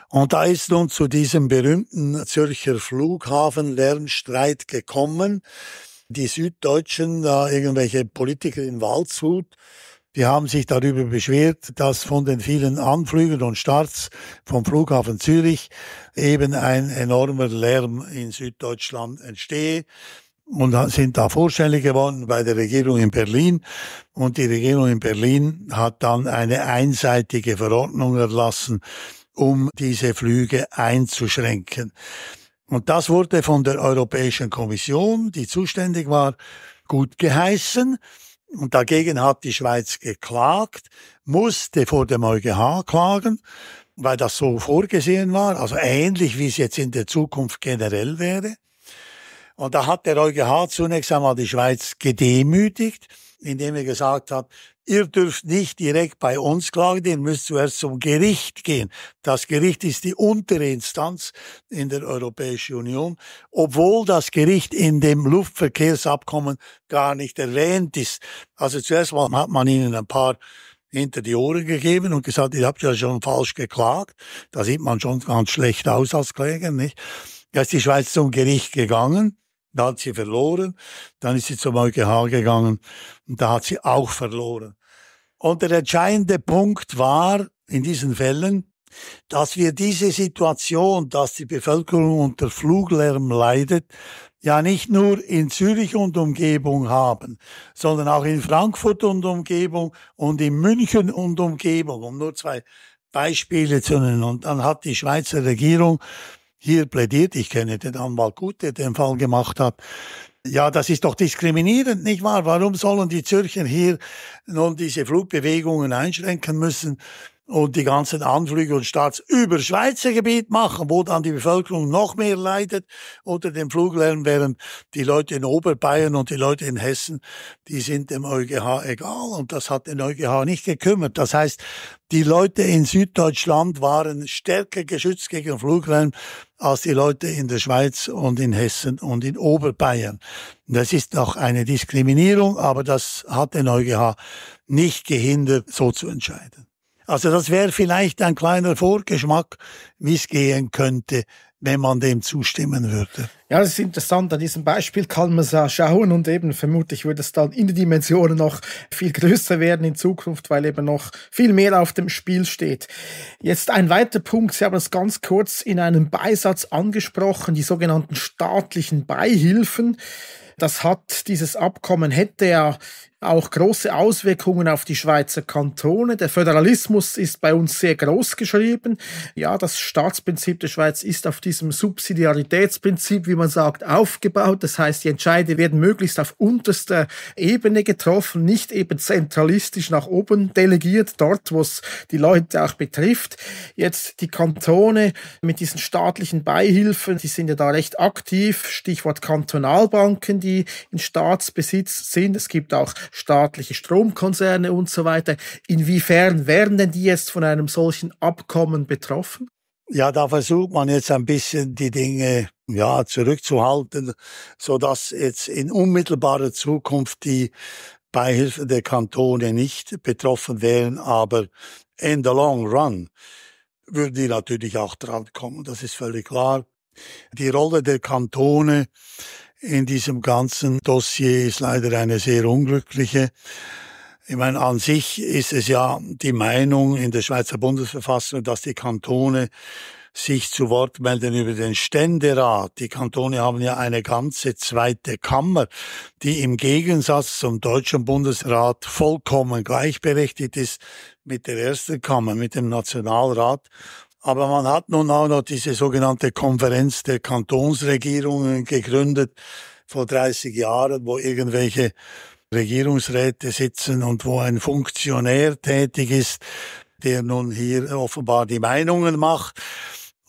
Und da ist nun zu diesem berühmten Zürcher Flughafen-Lärmstreit gekommen. Die Süddeutschen, da irgendwelche Politiker in Waldshut, die haben sich darüber beschwert, dass von den vielen Anflügen und Starts vom Flughafen Zürich eben ein enormer Lärm in Süddeutschland entstehe und sind da vorstellig geworden bei der Regierung in Berlin. Und die Regierung in Berlin hat dann eine einseitige Verordnung erlassen, um diese Flüge einzuschränken. Und das wurde von der Europäischen Kommission, die zuständig war, gut geheißen. Und dagegen hat die Schweiz geklagt, musste vor dem EuGH klagen, weil das so vorgesehen war, also ähnlich wie es jetzt in der Zukunft generell wäre. Und da hat der EuGH zunächst einmal die Schweiz gedemütigt, indem er gesagt hat, ihr dürft nicht direkt bei uns klagen, ihr müsst zuerst zum Gericht gehen. Das Gericht ist die untere Instanz in der Europäischen Union, obwohl das Gericht in dem Luftverkehrsabkommen gar nicht erwähnt ist. Also zuerst mal hat man ihnen ein paar hinter die Ohren gegeben und gesagt, ihr habt ja schon falsch geklagt. Da sieht man schon ganz schlecht aus als Kläger, nicht? Da ist die Schweiz zum Gericht gegangen da hat sie verloren. Dann ist sie zum EuGH gegangen und da hat sie auch verloren. Und der entscheidende Punkt war in diesen Fällen, dass wir diese Situation, dass die Bevölkerung unter Fluglärm leidet, ja nicht nur in Zürich und Umgebung haben, sondern auch in Frankfurt und Umgebung und in München und Umgebung, um nur zwei Beispiele zu nennen. Und dann hat die Schweizer Regierung hier plädiert, ich kenne den Anwalt gut, der den Fall gemacht hat, ja, das ist doch diskriminierend, nicht wahr? Warum sollen die Zürcher hier nun diese Flugbewegungen einschränken müssen? und die ganzen Anflüge und Starts über Schweizer Gebiet machen, wo dann die Bevölkerung noch mehr leidet unter dem Fluglärm, während die Leute in Oberbayern und die Leute in Hessen, die sind dem EuGH egal und das hat den EuGH nicht gekümmert. Das heißt, die Leute in Süddeutschland waren stärker geschützt gegen Fluglärm als die Leute in der Schweiz und in Hessen und in Oberbayern. Das ist noch eine Diskriminierung, aber das hat den EuGH nicht gehindert, so zu entscheiden. Also das wäre vielleicht ein kleiner Vorgeschmack, wie es gehen könnte, wenn man dem zustimmen würde. Ja, das ist interessant. An diesem Beispiel kann man es schauen und eben vermutlich wird es dann in den Dimensionen noch viel größer werden in Zukunft, weil eben noch viel mehr auf dem Spiel steht. Jetzt ein weiterer Punkt. Sie haben das ganz kurz in einem Beisatz angesprochen, die sogenannten staatlichen Beihilfen. Das hat dieses Abkommen hätte ja auch große Auswirkungen auf die Schweizer Kantone. Der Föderalismus ist bei uns sehr groß geschrieben. Ja, das Staatsprinzip der Schweiz ist auf diesem Subsidiaritätsprinzip, wie man sagt, aufgebaut. Das heißt, die Entscheide werden möglichst auf unterster Ebene getroffen, nicht eben zentralistisch nach oben delegiert, dort, wo es die Leute auch betrifft. Jetzt die Kantone mit diesen staatlichen Beihilfen, die sind ja da recht aktiv. Stichwort Kantonalbanken, die in Staatsbesitz sind. Es gibt auch staatliche Stromkonzerne und so weiter. Inwiefern wären denn die jetzt von einem solchen Abkommen betroffen? Ja, da versucht man jetzt ein bisschen die Dinge ja zurückzuhalten, so dass jetzt in unmittelbarer Zukunft die Beihilfe der Kantone nicht betroffen wären, aber in the long run würden die natürlich auch dran kommen. Das ist völlig klar. Die Rolle der Kantone in diesem ganzen Dossier ist leider eine sehr unglückliche. Ich meine, an sich ist es ja die Meinung in der Schweizer Bundesverfassung, dass die Kantone sich zu Wort melden über den Ständerat. Die Kantone haben ja eine ganze zweite Kammer, die im Gegensatz zum deutschen Bundesrat vollkommen gleichberechtigt ist mit der ersten Kammer, mit dem Nationalrat. Aber man hat nun auch noch diese sogenannte Konferenz der Kantonsregierungen gegründet vor 30 Jahren, wo irgendwelche Regierungsräte sitzen und wo ein Funktionär tätig ist, der nun hier offenbar die Meinungen macht.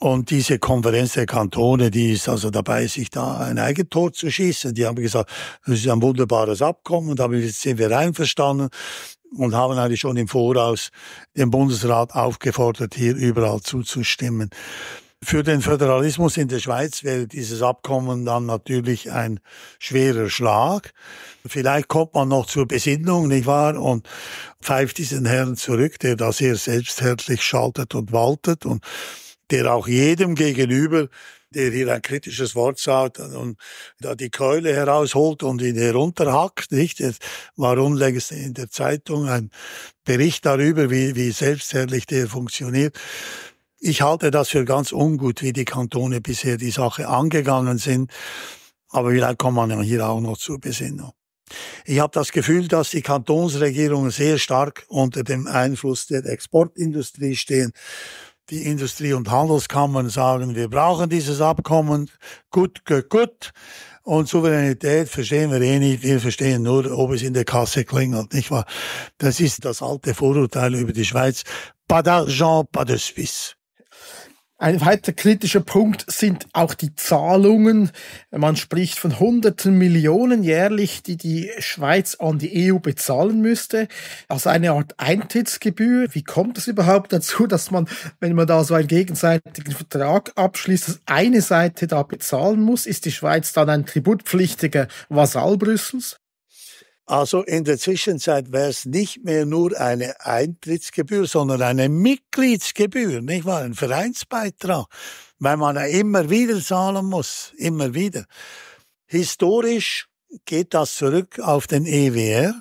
Und diese Konferenz der Kantone, die ist also dabei, sich da ein Eigentor zu schießen. Die haben gesagt, das ist ein wunderbares Abkommen, damit sind wir einverstanden und haben eigentlich schon im Voraus den Bundesrat aufgefordert, hier überall zuzustimmen. Für den Föderalismus in der Schweiz wäre dieses Abkommen dann natürlich ein schwerer Schlag. Vielleicht kommt man noch zur Besinnung, nicht wahr? Und pfeift diesen Herrn zurück, der da sehr selbstherrlich schaltet und waltet und der auch jedem gegenüber der hier ein kritisches Wort sagt und da die Keule herausholt und ihn herunterhackt, nicht? war unlängst in der Zeitung ein Bericht darüber, wie, wie selbstherrlich der funktioniert? Ich halte das für ganz ungut, wie die Kantone bisher die Sache angegangen sind. Aber vielleicht kommt man ja hier auch noch zur Besinnung. Ich habe das Gefühl, dass die Kantonsregierungen sehr stark unter dem Einfluss der Exportindustrie stehen die Industrie- und Handelskammern sagen, wir brauchen dieses Abkommen, gut, gut, gut. Und Souveränität verstehen wir eh nicht, wir verstehen nur, ob es in der Kasse klingelt, nicht wahr? Das ist das alte Vorurteil über die Schweiz. Pas d'argent, pas de Suisse. Ein weiter kritischer Punkt sind auch die Zahlungen. Man spricht von hunderten Millionen jährlich, die die Schweiz an die EU bezahlen müsste. Also eine Art Eintrittsgebühr. Wie kommt es überhaupt dazu, dass man, wenn man da so einen gegenseitigen Vertrag abschließt, dass eine Seite da bezahlen muss? Ist die Schweiz dann ein tributpflichtiger Vasall Brüssels? Also in der Zwischenzeit wäre es nicht mehr nur eine Eintrittsgebühr, sondern eine Mitgliedsgebühr, nicht wahr? Ein Vereinsbeitrag, weil man ja immer wieder zahlen muss, immer wieder. Historisch geht das zurück auf den EWR.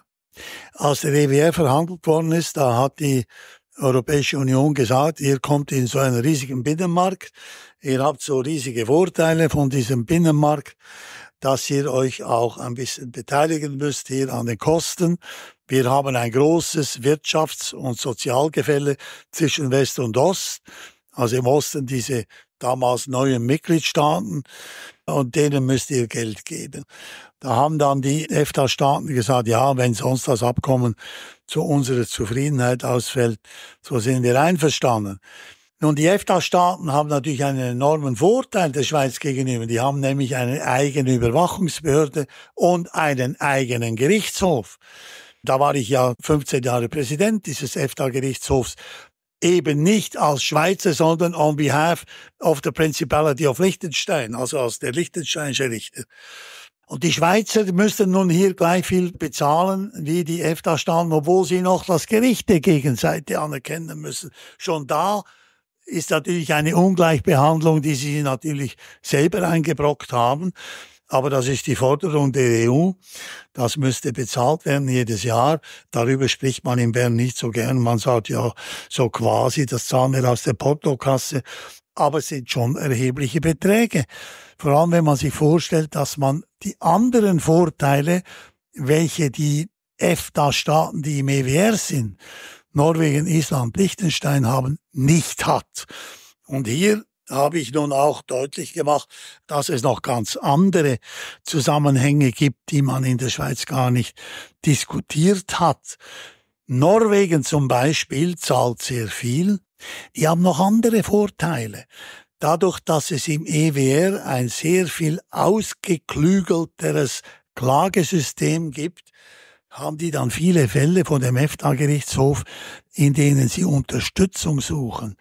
Als der EWR verhandelt worden ist, da hat die Europäische Union gesagt, ihr kommt in so einen riesigen Binnenmarkt, ihr habt so riesige Vorteile von diesem Binnenmarkt dass ihr euch auch ein bisschen beteiligen müsst hier an den Kosten. Wir haben ein großes Wirtschafts- und Sozialgefälle zwischen West und Ost. Also im Osten diese damals neuen Mitgliedstaaten und denen müsst ihr Geld geben. Da haben dann die EFTA-Staaten gesagt, ja, wenn sonst das Abkommen zu unserer Zufriedenheit ausfällt, so sind wir einverstanden. Nun, die EFTA-Staaten haben natürlich einen enormen Vorteil der Schweiz gegenüber. Die haben nämlich eine eigene Überwachungsbehörde und einen eigenen Gerichtshof. Da war ich ja 15 Jahre Präsident dieses EFTA-Gerichtshofs. Eben nicht als Schweizer, sondern on behalf of the Principality of Liechtenstein, also als der liechtensteinische Richter. Und die Schweizer müssten nun hier gleich viel bezahlen wie die EFTA-Staaten, obwohl sie noch das Gericht der Gegenseite anerkennen müssen. Schon da ist natürlich eine Ungleichbehandlung, die sie natürlich selber eingebrockt haben. Aber das ist die Forderung der EU. Das müsste bezahlt werden jedes Jahr. Darüber spricht man in Bern nicht so gern. Man sagt ja so quasi, das zahlen wir aus der Portokasse. Aber es sind schon erhebliche Beträge. Vor allem, wenn man sich vorstellt, dass man die anderen Vorteile, welche die EFTA-Staaten, die im EWR sind, Norwegen, Island, Liechtenstein haben, nicht hat. Und hier habe ich nun auch deutlich gemacht, dass es noch ganz andere Zusammenhänge gibt, die man in der Schweiz gar nicht diskutiert hat. Norwegen zum Beispiel zahlt sehr viel. Die haben noch andere Vorteile. Dadurch, dass es im EWR ein sehr viel ausgeklügelteres Klagesystem gibt, haben die dann viele Fälle von dem EFTA-Gerichtshof, in denen sie Unterstützung suchen.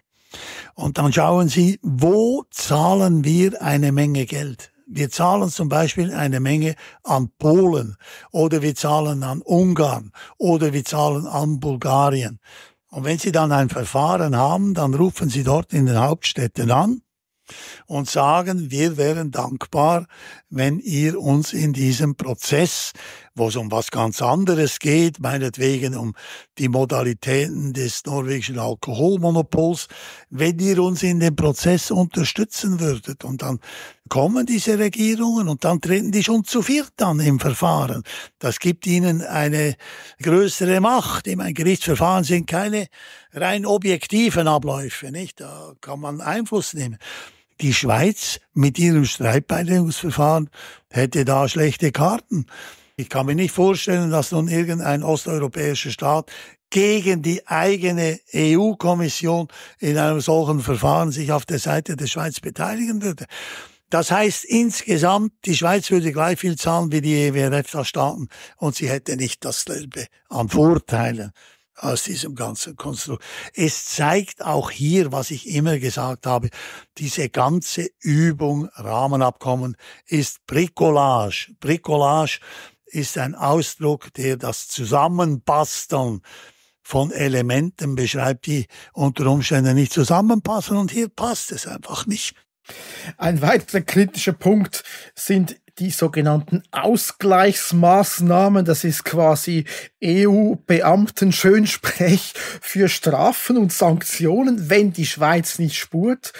Und dann schauen sie, wo zahlen wir eine Menge Geld? Wir zahlen zum Beispiel eine Menge an Polen oder wir zahlen an Ungarn oder wir zahlen an Bulgarien. Und wenn Sie dann ein Verfahren haben, dann rufen Sie dort in den Hauptstädten an und sagen, wir wären dankbar, wenn ihr uns in diesem Prozess wo es um was ganz anderes geht, meinetwegen um die Modalitäten des norwegischen Alkoholmonopols, wenn ihr uns in dem Prozess unterstützen würdet. Und dann kommen diese Regierungen und dann treten die schon zu viert dann im Verfahren. Das gibt ihnen eine größere Macht. Im Gerichtsverfahren sind keine rein objektiven Abläufe, nicht? Da kann man Einfluss nehmen. Die Schweiz mit ihrem Streitbeilegungsverfahren hätte da schlechte Karten. Ich kann mir nicht vorstellen, dass nun irgendein osteuropäischer Staat gegen die eigene EU-Kommission in einem solchen Verfahren sich auf der Seite der Schweiz beteiligen würde. Das heißt insgesamt, die Schweiz würde gleich viel zahlen wie die EWRF-Staaten und sie hätte nicht dasselbe an Vorteilen aus diesem ganzen Konstrukt. Es zeigt auch hier, was ich immer gesagt habe, diese ganze Übung Rahmenabkommen ist Bricolage. Bricolage ist ein Ausdruck, der das Zusammenbasteln von Elementen beschreibt, die unter Umständen nicht zusammenpassen und hier passt es einfach nicht. Ein weiterer kritischer Punkt sind die sogenannten Ausgleichsmaßnahmen. Das ist quasi EU-Beamten-Schönsprech für Strafen und Sanktionen, wenn die Schweiz nicht spurt.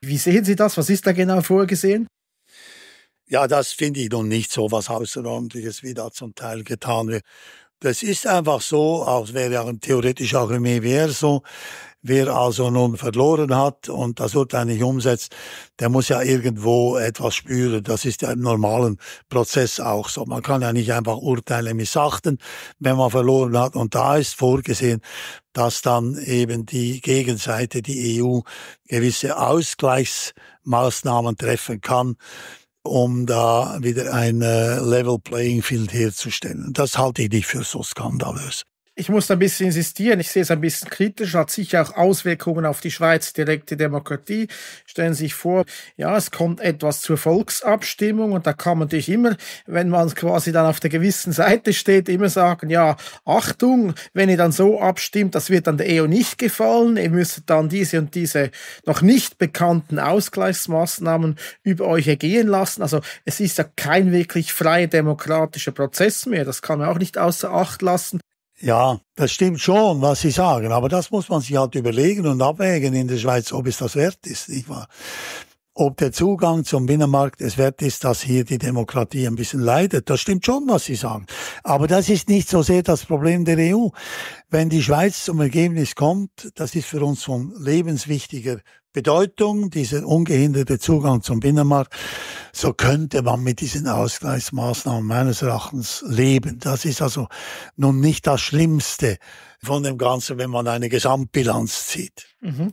Wie sehen Sie das? Was ist da genau vorgesehen? Ja, das finde ich nun nicht so was Außerordentliches, wie da zum Teil getan wird. Das ist einfach so, auch wäre ja theoretisch auch im EWR so. Wer also nun verloren hat und das Urteil nicht umsetzt, der muss ja irgendwo etwas spüren. Das ist ja im normalen Prozess auch so. Man kann ja nicht einfach Urteile missachten, wenn man verloren hat. Und da ist vorgesehen, dass dann eben die Gegenseite, die EU, gewisse Ausgleichsmaßnahmen treffen kann um da wieder ein äh, Level Playing Field herzustellen. Das halte ich nicht für so skandalös. Ich muss ein bisschen insistieren, ich sehe es ein bisschen kritisch, hat sicher auch Auswirkungen auf die Schweiz direkte Demokratie. Stellen Sie sich vor, ja, es kommt etwas zur Volksabstimmung und da kann man natürlich immer, wenn man quasi dann auf der gewissen Seite steht, immer sagen, ja, Achtung, wenn ihr dann so abstimmt, das wird dann der EU nicht gefallen, ihr müsstet dann diese und diese noch nicht bekannten Ausgleichsmaßnahmen über euch ergehen lassen. Also es ist ja kein wirklich freier demokratischer Prozess mehr, das kann man auch nicht außer Acht lassen. Ja, das stimmt schon, was Sie sagen, aber das muss man sich halt überlegen und abwägen in der Schweiz, ob es das wert ist, nicht wahr? ob der Zugang zum Binnenmarkt es wert ist, dass hier die Demokratie ein bisschen leidet. Das stimmt schon, was Sie sagen. Aber das ist nicht so sehr das Problem der EU. Wenn die Schweiz zum Ergebnis kommt, das ist für uns von lebenswichtiger Bedeutung, dieser ungehinderte Zugang zum Binnenmarkt, so könnte man mit diesen Ausgleichsmaßnahmen meines Erachtens leben. Das ist also nun nicht das Schlimmste, von dem Ganzen, wenn man eine Gesamtbilanz zieht. Mhm.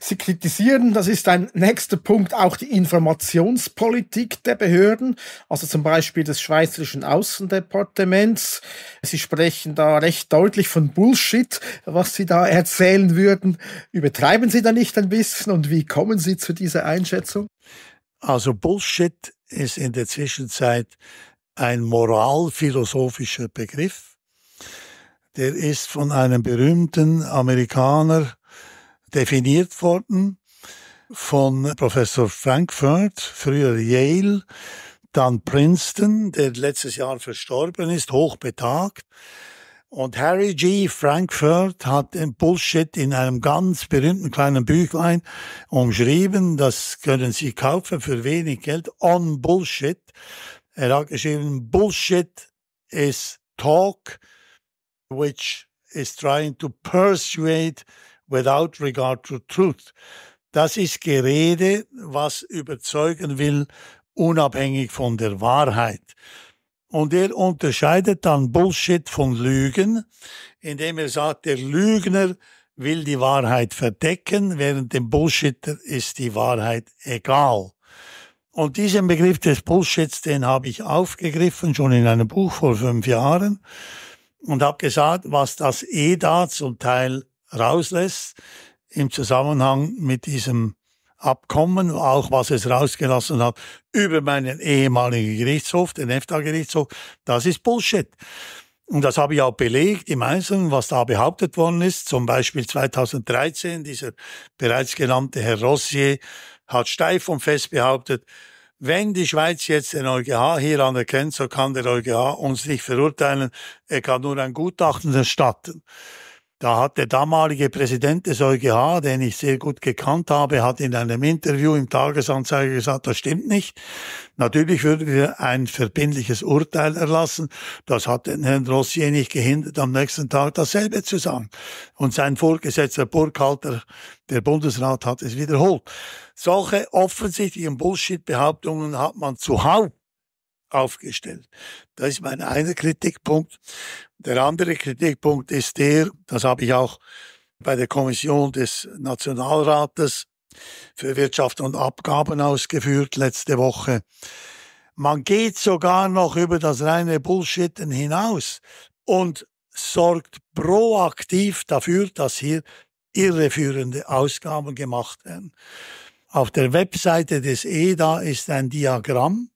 Sie kritisieren, das ist ein nächster Punkt, auch die Informationspolitik der Behörden, also zum Beispiel des Schweizerischen Außendepartements. Sie sprechen da recht deutlich von Bullshit, was Sie da erzählen würden. Übertreiben Sie da nicht ein bisschen und wie kommen Sie zu dieser Einschätzung? Also Bullshit ist in der Zwischenzeit ein moralphilosophischer Begriff der ist von einem berühmten Amerikaner definiert worden, von Professor Frankfurt, früher Yale, dann Princeton, der letztes Jahr verstorben ist, hochbetagt. Und Harry G. Frankfurt hat Bullshit in einem ganz berühmten kleinen Büchlein umschrieben, das können Sie kaufen für wenig Geld, on Bullshit. Er hat geschrieben, Bullshit is Talk which is trying to persuade without regard to truth. Das ist Gerede, was überzeugen will, unabhängig von der Wahrheit. Und er unterscheidet dann Bullshit von Lügen, indem er sagt, der Lügner will die Wahrheit verdecken, während dem Bullshitter ist die Wahrheit egal. Und diesen Begriff des Bullshits, den habe ich aufgegriffen, schon in einem Buch vor fünf Jahren und habe geschaut, was das EDA eh zum Teil rauslässt im Zusammenhang mit diesem Abkommen, auch was es rausgelassen hat über meinen ehemaligen Gerichtshof, den EFTA-Gerichtshof, das ist Bullshit. Und das habe ich auch belegt im Einzelnen, was da behauptet worden ist. Zum Beispiel 2013, dieser bereits genannte Herr Rossier hat steif und fest behauptet, wenn die Schweiz jetzt den EuGH hier anerkennt, so kann der EuGH uns nicht verurteilen. Er kann nur ein Gutachten erstatten. Da hat der damalige Präsident des EuGH, den ich sehr gut gekannt habe, hat in einem Interview im Tagesanzeiger gesagt, das stimmt nicht. Natürlich würden wir ein verbindliches Urteil erlassen. Das hat den Herrn Rossier nicht gehindert, am nächsten Tag dasselbe zu sagen. Und sein Vorgesetzter Burkhalter, der Bundesrat, hat es wiederholt. Solche offensichtlichen Bullshit-Behauptungen hat man zuhauf aufgestellt. Das ist mein einer Kritikpunkt. Der andere Kritikpunkt ist der, das habe ich auch bei der Kommission des Nationalrates für Wirtschaft und Abgaben ausgeführt letzte Woche. Man geht sogar noch über das reine Bullshitten hinaus und sorgt proaktiv dafür, dass hier irreführende Ausgaben gemacht werden. Auf der Webseite des EDA ist ein Diagramm,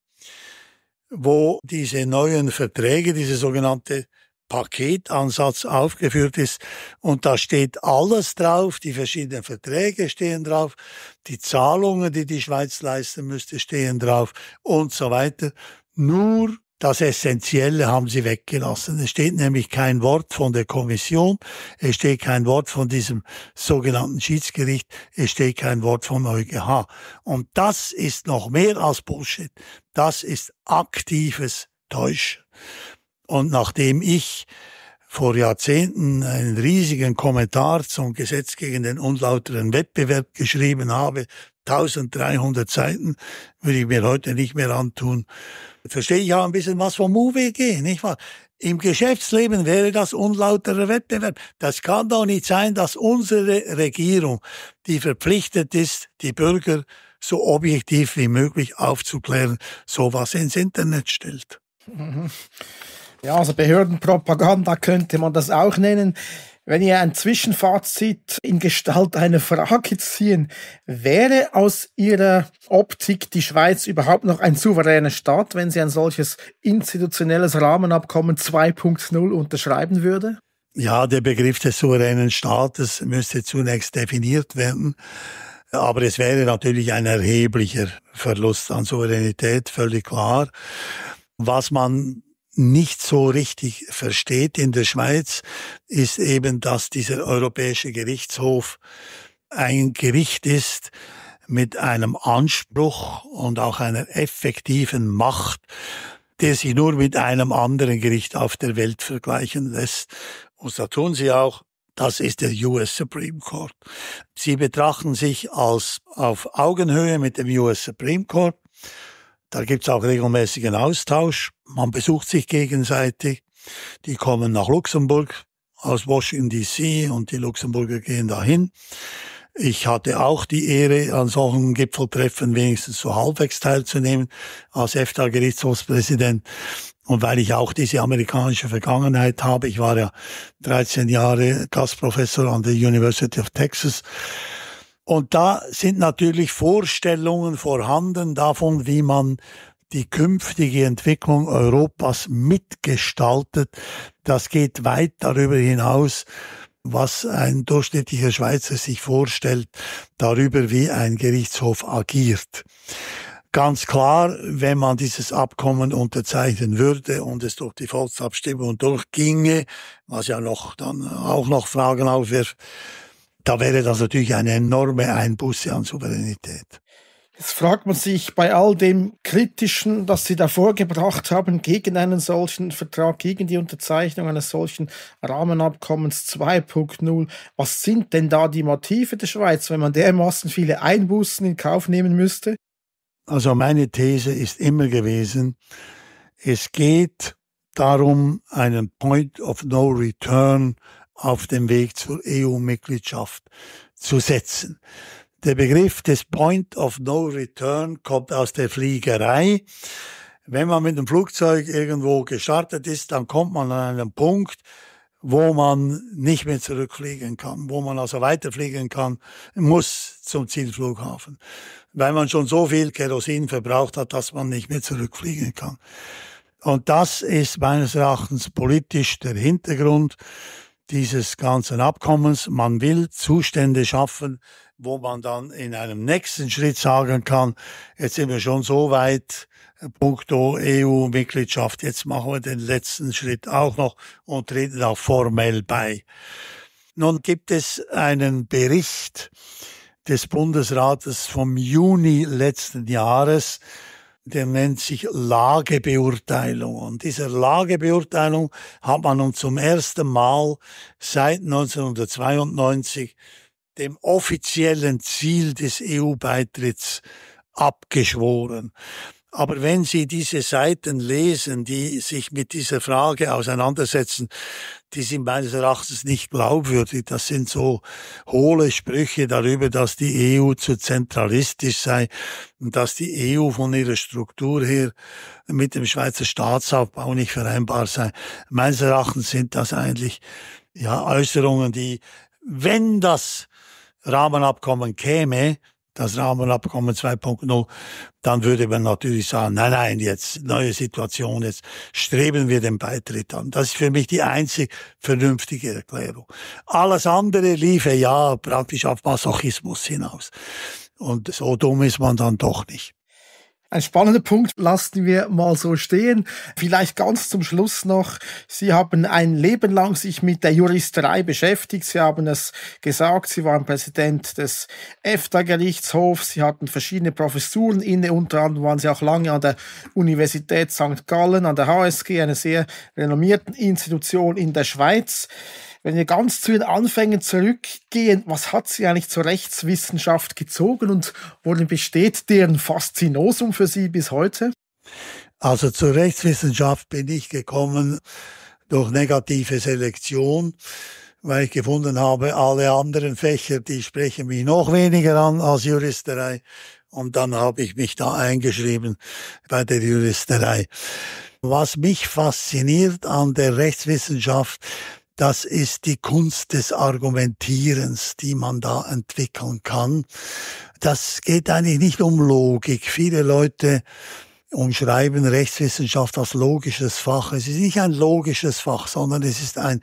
wo diese neuen Verträge, diese sogenannte Paketansatz aufgeführt ist. Und da steht alles drauf, die verschiedenen Verträge stehen drauf, die Zahlungen, die die Schweiz leisten müsste, stehen drauf und so weiter. Nur das Essentielle haben sie weggelassen. Es steht nämlich kein Wort von der Kommission, es steht kein Wort von diesem sogenannten Schiedsgericht, es steht kein Wort vom EuGH. Und das ist noch mehr als Bullshit. Das ist aktives Täuschen. Und nachdem ich vor Jahrzehnten einen riesigen Kommentar zum Gesetz gegen den unlauteren Wettbewerb geschrieben habe, 1300 Seiten, würde ich mir heute nicht mehr antun, verstehe ich auch ein bisschen was vom UWG, nicht wahr? Im Geschäftsleben wäre das unlauterer Wettbewerb. Das kann doch nicht sein, dass unsere Regierung, die verpflichtet ist, die Bürger so objektiv wie möglich aufzuklären, sowas ins Internet stellt. Mhm. Ja, also Behördenpropaganda könnte man das auch nennen. Wenn ihr ein Zwischenfazit in Gestalt einer Frage ziehen, wäre aus Ihrer Optik die Schweiz überhaupt noch ein souveräner Staat, wenn sie ein solches institutionelles Rahmenabkommen 2.0 unterschreiben würde? Ja, der Begriff des souveränen Staates müsste zunächst definiert werden. Aber es wäre natürlich ein erheblicher Verlust an Souveränität, völlig klar. Was man nicht so richtig versteht in der Schweiz, ist eben, dass dieser Europäische Gerichtshof ein Gericht ist mit einem Anspruch und auch einer effektiven Macht, der sich nur mit einem anderen Gericht auf der Welt vergleichen lässt. Und da tun sie auch. Das ist der US Supreme Court. Sie betrachten sich als auf Augenhöhe mit dem US Supreme Court da gibt's auch regelmäßigen Austausch. Man besucht sich gegenseitig. Die kommen nach Luxemburg aus Washington DC und die Luxemburger gehen dahin. Ich hatte auch die Ehre, an solchen Gipfeltreffen wenigstens so halbwegs teilzunehmen als EFTA-Gerichtshofspräsident. Und weil ich auch diese amerikanische Vergangenheit habe, ich war ja 13 Jahre Gastprofessor an der University of Texas, und da sind natürlich Vorstellungen vorhanden davon, wie man die künftige Entwicklung Europas mitgestaltet. Das geht weit darüber hinaus, was ein durchschnittlicher Schweizer sich vorstellt, darüber, wie ein Gerichtshof agiert. Ganz klar, wenn man dieses Abkommen unterzeichnen würde und es durch die Volksabstimmung durchginge, was ja noch dann auch noch Fragen aufwirft, da wäre das natürlich eine enorme Einbuße an Souveränität. Jetzt fragt man sich bei all dem Kritischen, das Sie da vorgebracht haben, gegen einen solchen Vertrag, gegen die Unterzeichnung eines solchen Rahmenabkommens 2.0, was sind denn da die Motive der Schweiz, wenn man dermaßen viele Einbußen in Kauf nehmen müsste? Also meine These ist immer gewesen, es geht darum, einen Point of No Return auf dem Weg zur EU-Mitgliedschaft zu setzen. Der Begriff des Point of No Return kommt aus der Fliegerei. Wenn man mit dem Flugzeug irgendwo gestartet ist, dann kommt man an einen Punkt, wo man nicht mehr zurückfliegen kann, wo man also weiterfliegen kann, muss zum Zielflughafen, weil man schon so viel Kerosin verbraucht hat, dass man nicht mehr zurückfliegen kann. Und das ist meines Erachtens politisch der Hintergrund dieses ganzen Abkommens. Man will Zustände schaffen, wo man dann in einem nächsten Schritt sagen kann, jetzt sind wir schon so weit, äh, puncto EU-Mitgliedschaft, jetzt machen wir den letzten Schritt auch noch und treten auch formell bei. Nun gibt es einen Bericht des Bundesrates vom Juni letzten Jahres, der nennt sich Lagebeurteilung. Und dieser Lagebeurteilung hat man nun zum ersten Mal seit 1992 dem offiziellen Ziel des EU-Beitritts abgeschworen. Aber wenn Sie diese Seiten lesen, die sich mit dieser Frage auseinandersetzen, die sind meines Erachtens nicht glaubwürdig. Das sind so hohle Sprüche darüber, dass die EU zu zentralistisch sei und dass die EU von ihrer Struktur her mit dem Schweizer Staatsaufbau nicht vereinbar sei. Meines Erachtens sind das eigentlich ja, Äußerungen, die, wenn das Rahmenabkommen käme, das Rahmenabkommen 2.0, dann würde man natürlich sagen, nein, nein, jetzt neue Situation, jetzt streben wir den Beitritt an. Das ist für mich die einzig vernünftige Erklärung. Alles andere liefe ja praktisch auf Masochismus hinaus. Und so dumm ist man dann doch nicht ein spannender Punkt, lassen wir mal so stehen. Vielleicht ganz zum Schluss noch, Sie haben ein Leben lang sich mit der Juristerei beschäftigt. Sie haben es gesagt, Sie waren Präsident des EFTA-Gerichtshofs, Sie hatten verschiedene Professuren inne, unter anderem waren Sie auch lange an der Universität St. Gallen, an der HSG, einer sehr renommierten Institution in der Schweiz wenn wir ganz zu den Anfängen zurückgehen, was hat sie eigentlich zur Rechtswissenschaft gezogen und worin besteht deren Faszinosum für Sie bis heute? Also zur Rechtswissenschaft bin ich gekommen durch negative Selektion, weil ich gefunden habe, alle anderen Fächer, die sprechen mich noch weniger an als Juristerei. Und dann habe ich mich da eingeschrieben bei der Juristerei. Was mich fasziniert an der Rechtswissenschaft, das ist die Kunst des Argumentierens, die man da entwickeln kann. Das geht eigentlich nicht um Logik. Viele Leute umschreiben Rechtswissenschaft als logisches Fach. Es ist nicht ein logisches Fach, sondern es ist ein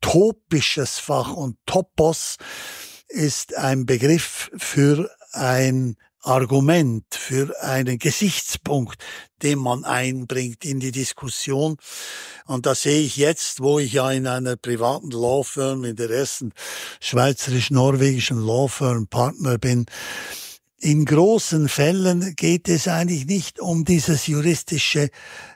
topisches Fach und Topos ist ein Begriff für ein Argument, für einen Gesichtspunkt, den man einbringt in die Diskussion. Und das sehe ich jetzt, wo ich ja in einer privaten Law Firm, in der ersten schweizerisch-norwegischen Law Firm Partner bin, in großen Fällen geht es eigentlich nicht um dieses juristische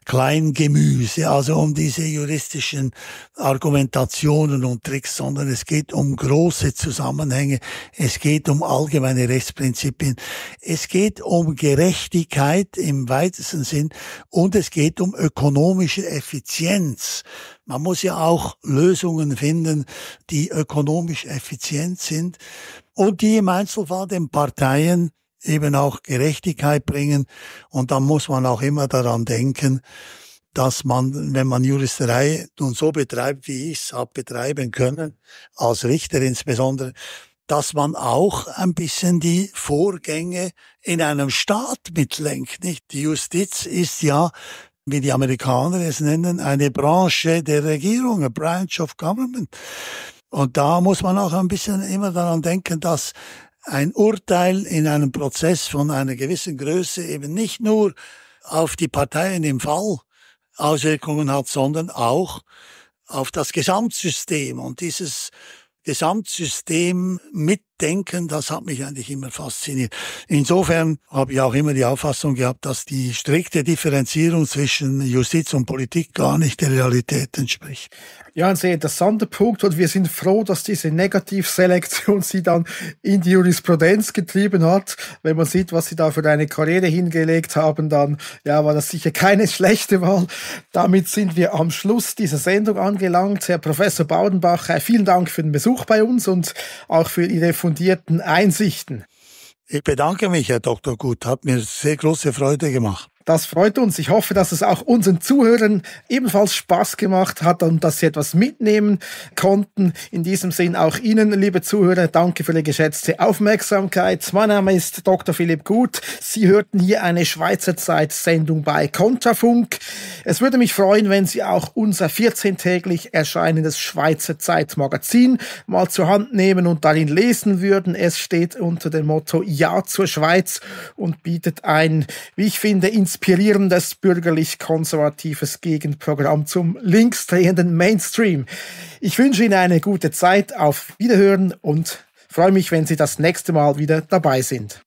Kleingemüse, also um diese juristischen Argumentationen und Tricks, sondern es geht um große Zusammenhänge, es geht um allgemeine Rechtsprinzipien, es geht um Gerechtigkeit im weitesten Sinn und es geht um ökonomische Effizienz. Man muss ja auch Lösungen finden, die ökonomisch effizient sind und die im Einzelfall den Parteien eben auch Gerechtigkeit bringen. Und da muss man auch immer daran denken, dass man, wenn man Juristerei nun so betreibt, wie ich es habe betreiben können, als Richter insbesondere, dass man auch ein bisschen die Vorgänge in einem Staat mitlenkt, nicht? Die Justiz ist ja, wie die Amerikaner es nennen, eine Branche der Regierung, a branch of government. Und da muss man auch ein bisschen immer daran denken, dass ein Urteil in einem Prozess von einer gewissen Größe eben nicht nur auf die Parteien im Fall Auswirkungen hat, sondern auch auf das Gesamtsystem. Und dieses Gesamtsystem mit denken, das hat mich eigentlich immer fasziniert. Insofern habe ich auch immer die Auffassung gehabt, dass die strikte Differenzierung zwischen Justiz und Politik gar nicht der Realität entspricht. Ja, ein sehr interessanter Punkt und wir sind froh, dass diese Negativselektion sie dann in die Jurisprudenz getrieben hat. Wenn man sieht, was sie da für eine Karriere hingelegt haben, dann ja, war das sicher keine schlechte Wahl. Damit sind wir am Schluss dieser Sendung angelangt. Herr Professor Baudenbach, vielen Dank für den Besuch bei uns und auch für Ihre fundierten Einsichten. Ich bedanke mich, Herr Dr. Gut. Hat mir sehr große Freude gemacht. Das freut uns. Ich hoffe, dass es auch unseren Zuhörern ebenfalls Spaß gemacht hat und dass sie etwas mitnehmen konnten. In diesem Sinn auch Ihnen, liebe Zuhörer, danke für die geschätzte Aufmerksamkeit. Mein Name ist Dr. Philipp Gut. Sie hörten hier eine Schweizer Zeit-Sendung bei Kontrafunk. Es würde mich freuen, wenn Sie auch unser 14-täglich erscheinendes Schweizer Zeit-Magazin mal zur Hand nehmen und darin lesen würden. Es steht unter dem Motto Ja zur Schweiz und bietet ein, wie ich finde, ins inspirierendes bürgerlich-konservatives Gegenprogramm zum linksdrehenden Mainstream. Ich wünsche Ihnen eine gute Zeit, auf Wiederhören und freue mich, wenn Sie das nächste Mal wieder dabei sind.